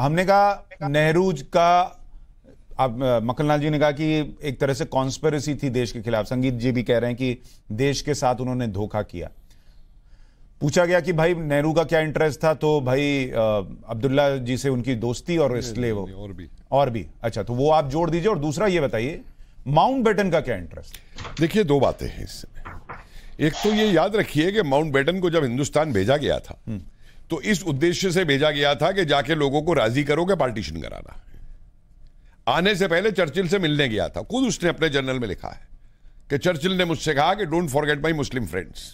हमने कहा नेहरू का आप मकलनाथ जी ने कहा कि एक तरह से कॉन्स्पेरेसी थी देश के खिलाफ संगीत जी भी कह रहे हैं कि देश के साथ उन्होंने धोखा किया पूछा गया कि भाई नेहरू का क्या इंटरेस्ट था तो भाई अब्दुल्ला जी से उनकी दोस्ती और इसलिए वो और भी और भी अच्छा तो वो आप जोड़ दीजिए और दूसरा ये बताइए माउंट बेटन का क्या इंटरेस्ट देखिए दो बातें हैं इसमें एक तो ये याद रखिए कि माउंट बेटन को जब हिंदुस्तान भेजा गया था हम्म। तो इस उद्देश्य से भेजा गया था कि जाके लोगों को राजी करो पार्टीशन कराना आने से पहले चर्चिल से मिलने गया था खुद उसने अपने जर्नल में लिखा है कि चर्चिल ने मुझसे कहा कि don't forget my Muslim friends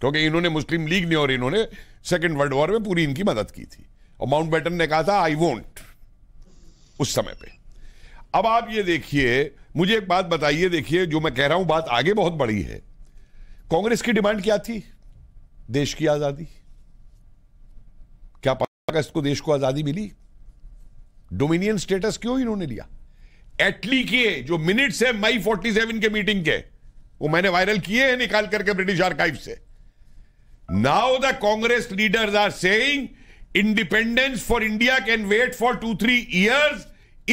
क्योंकि इन्होंने मुस्लिम लीग ने और इन्होंने सेकेंड वर्ल्ड वॉर में पूरी इनकी मदद की थी और माउंट बैटन ने कहा था आई वोंट उस समय पे अब आप ये देखिए मुझे एक बात बताइए देखिए जो मैं कह रहा हूं बात आगे बहुत बड़ी है कांग्रेस की डिमांड क्या थी देश की आजादी अगस्त को देश को आजादी मिली डोमिनियन स्टेटस क्यों इन्होंने लिया एटली के जो मिनट्स है मई 47 के मीटिंग के वो मैंने वायरल किए हैं निकाल करके ब्रिटिश आर्काइव से now the Congress leaders are saying independence for India can wait for two three years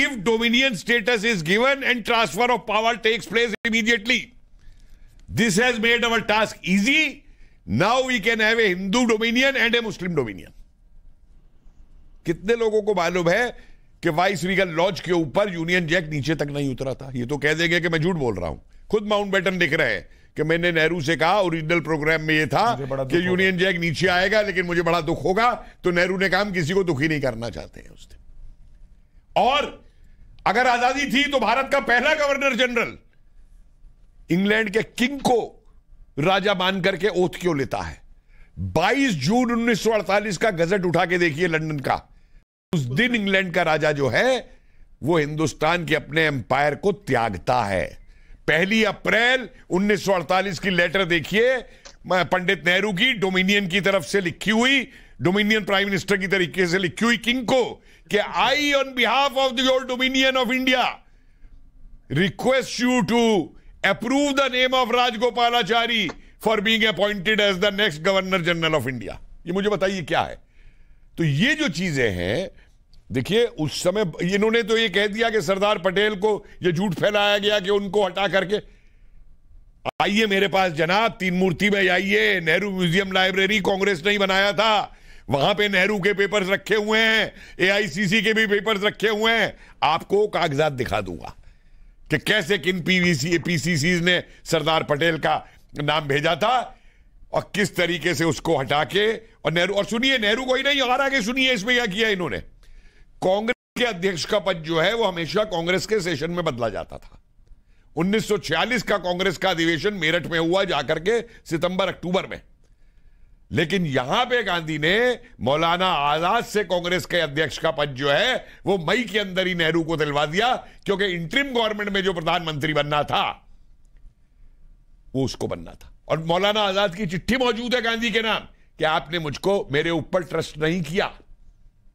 if dominion status is given and transfer of power takes place immediately this has made our task easy now we can have a Hindu dominion and a Muslim dominion कितने लोगों को मालूम है कि vice Regal laws के ऊपर union Jack नीचे तक नहीं उतरा था ये तो कह देंगे कि मैं झूठ बोल रहा हूं खुद माउंट बैटन दिख रहे हैं कि मैंने नेहरू से कहा ओरिजिनल प्रोग्राम में ये था कि यूनियन जैक नीचे आएगा लेकिन मुझे बड़ा दुख होगा तो नेहरू ने कहा किसी को दुखी नहीं करना चाहते हैं उस दिन और अगर आजादी थी तो भारत का पहला गवर्नर जनरल इंग्लैंड के किंग को राजा मान करके ओथ क्यों लेता है 22 जून 1948 का गजट उठा के देखिए लंदन का उस दिन इंग्लैंड का राजा जो है वो हिंदुस्तान के अपने एम्पायर को त्यागता है पहली अप्रैल 1948 की लेटर देखिए पंडित नेहरू की डोमिनियन की तरफ से लिखी हुई डोमिनियन प्राइम मिनिस्टर की तरीके से लिखी हुई किंग को कि I on behalf of the dominion of India request you to approve the name of Rajagopalachari for being appointed as the next governor general of India ये मुझे बताइए क्या है तो ये जो चीजें हैं देखिए उस समय इन्होंने तो ये कह दिया कि सरदार पटेल को ये झूठ फैलाया गया कि उनको हटा करके आइए मेरे पास जनाब तीन मूर्ति में आइए नेहरू म्यूजियम लाइब्रेरी कांग्रेस ने ही बनाया था वहां पे नेहरू के पेपर्स रखे हुए हैं एआईसीसी के भी पेपर्स रखे हुए हैं आपको कागजात दिखा दूंगा कि कैसे किन पीवीसी पीसीसी ने सरदार पटेल का नाम भेजा था और किस तरीके से उसको हटा के और नेहरू और सुनिए नेहरू को ही नहीं हारा के सुनिए इसमें क्या किया इन्होंने कांग्रेस के अध्यक्ष का पद जो है वो हमेशा कांग्रेस के सेशन में बदला जाता था 1946 का कांग्रेस का अधिवेशन मेरठ में हुआ जाकर के सितंबर अक्टूबर में लेकिन यहां पे गांधी ने मौलाना आजाद से कांग्रेस के अध्यक्ष का पद जो है वो मई के अंदर ही नेहरू को दिलवा दिया क्योंकि इंटरिम गवर्नमेंट में जो प्रधानमंत्री बनना था वो उसको बनना था और मौलाना आजाद की चिट्ठी मौजूद है गांधी के नाम कि आपने मुझको मेरे ऊपर ट्रस्ट नहीं किया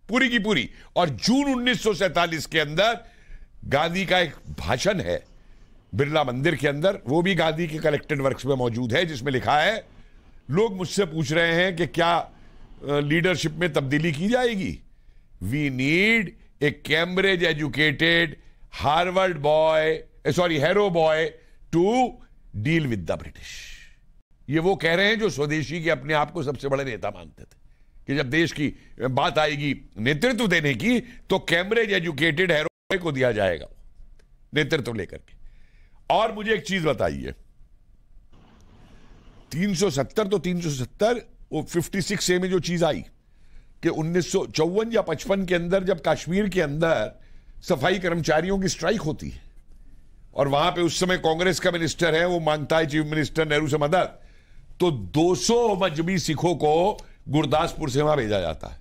पूरी की पूरी और जून उन्नीस के अंदर गांधी का एक भाषण है बिरला मंदिर के अंदर वो भी गांधी के कलेक्टेड वर्क्स में मौजूद है जिसमें लिखा है लोग मुझसे पूछ रहे हैं कि क्या लीडरशिप में तब्दीली की जाएगी we need a Cambridge educated Harvard boy sorry Harrow boy to deal with the British ये वो कह रहे हैं जो स्वदेशी के अपने आप को सबसे बड़े नेता मानते थे कि जब देश की बात आएगी नेतृत्व देने की तो कैम्ब्रिज एजुकेटेड है को दिया जाएगा नेतृत्व लेकर के और मुझे एक चीज बताइए 370 तो 370 वो 56 ए में जो चीज आई कि उन्नीस या पचपन के अंदर जब कश्मीर के अंदर सफाई कर्मचारियों की स्ट्राइक होती है और वहां पे उस समय कांग्रेस का मिनिस्टर है वो मांगता है चीफ मिनिस्टर नेहरू से मदद तो 200 मजहबी सिखों को गुरदासपुर से वहां भेजा जाता है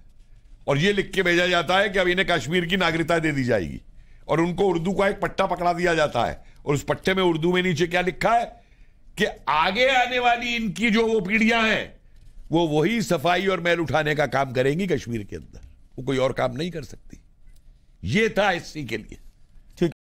और ये लिख के भेजा जाता है कि अब इन्हें कश्मीर की नागरिकता दे दी जाएगी और उनको उर्दू का एक पट्टा पकड़ा दिया जाता है और उस पट्टे में उर्दू में नीचे क्या लिखा है कि आगे आने वाली इनकी जो वो पीढ़ियां हैं वो वही सफाई और मैल उठाने का काम करेंगी कश्मीर के अंदर वो कोई और काम नहीं कर सकती ये था इसी के लिए